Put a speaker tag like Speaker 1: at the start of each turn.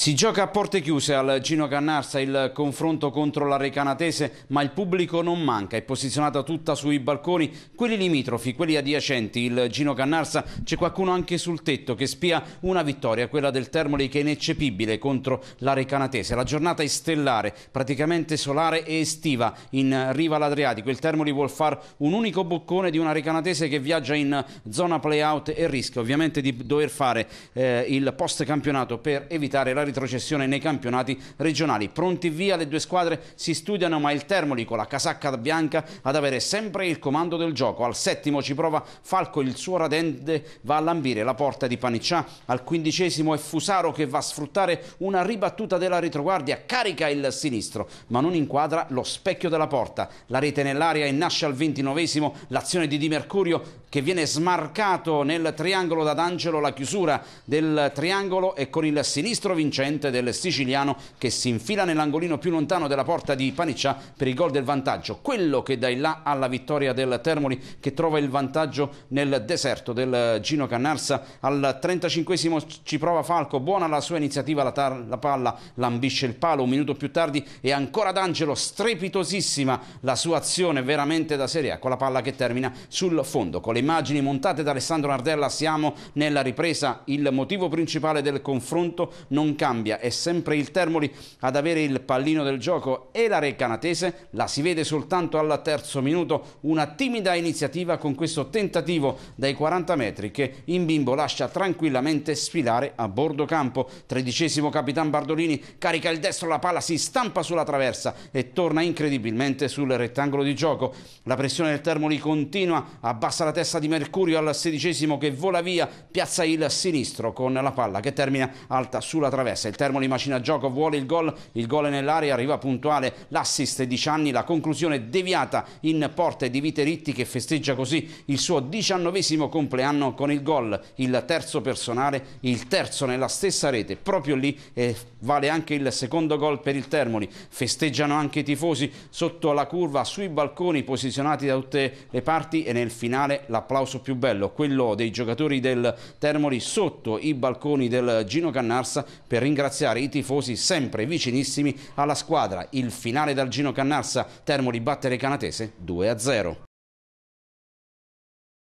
Speaker 1: Si gioca a porte chiuse al Gino Cannarsa il confronto contro la Recanatese, ma il pubblico non manca, è posizionata tutta sui balconi, quelli limitrofi, quelli adiacenti, il Gino Cannarsa, c'è qualcuno anche sul tetto che spia una vittoria, quella del Termoli che è ineccepibile contro la Recanatese. La giornata è stellare, praticamente solare e estiva in riva all'Adriatico, il Termoli vuol far un unico boccone di una Recanatese che viaggia in zona play-out e rischia ovviamente di dover fare eh, il post campionato per evitare la rischia retrocessione nei campionati regionali. Pronti via, le due squadre si studiano, ma il Termoli con la casacca bianca ad avere sempre il comando del gioco. Al settimo ci prova Falco, il suo radente va a lambire la porta di Paniccià. Al quindicesimo è Fusaro che va a sfruttare una ribattuta della retroguardia, carica il sinistro, ma non inquadra lo specchio della porta. La rete nell'aria e nasce al ventinovesimo l'azione di Di Mercurio che viene smarcato nel triangolo da D'Angelo, la chiusura del triangolo e con il sinistro vince vincente del siciliano che si infila nell'angolino più lontano della porta di Paniccia per il gol del vantaggio. Quello che dà il là alla vittoria del Termoli che trova il vantaggio nel deserto del Gino Cannarsa. Al 35 ci prova Falco, buona la sua iniziativa, la, la palla lambisce il palo. Un minuto più tardi e ancora D'Angelo, strepitosissima la sua azione veramente da serie A con la palla che termina sul fondo. Con le immagini montate da Alessandro Nardella siamo nella ripresa. Il motivo principale del confronto non cambia cambia, è sempre il Termoli ad avere il pallino del gioco e la Recanatese la si vede soltanto al terzo minuto, una timida iniziativa con questo tentativo dai 40 metri che in bimbo lascia tranquillamente sfilare a bordo campo. Tredicesimo capitan Bardolini carica il destro, la palla si stampa sulla traversa e torna incredibilmente sul rettangolo di gioco. La pressione del Termoli continua, abbassa la testa di Mercurio al sedicesimo che vola via, piazza il sinistro con la palla che termina alta sulla traversa perse, il Termoli macina gioco, vuole il gol, il gol è nell'area, arriva puntuale l'assist di Cianni, la conclusione deviata in porte di Viteritti che festeggia così il suo diciannovesimo compleanno con il gol, il terzo personale, il terzo nella stessa rete, proprio lì eh, vale anche il secondo gol per il Termoli, festeggiano anche i tifosi sotto la curva, sui balconi posizionati da tutte le parti e nel finale l'applauso più bello, quello dei giocatori del Termoli sotto i balconi del Gino Cannarsa per ringraziare i tifosi sempre vicinissimi alla squadra. Il finale dal Gino Cannarsa, Termoli battere Canatese 2-0.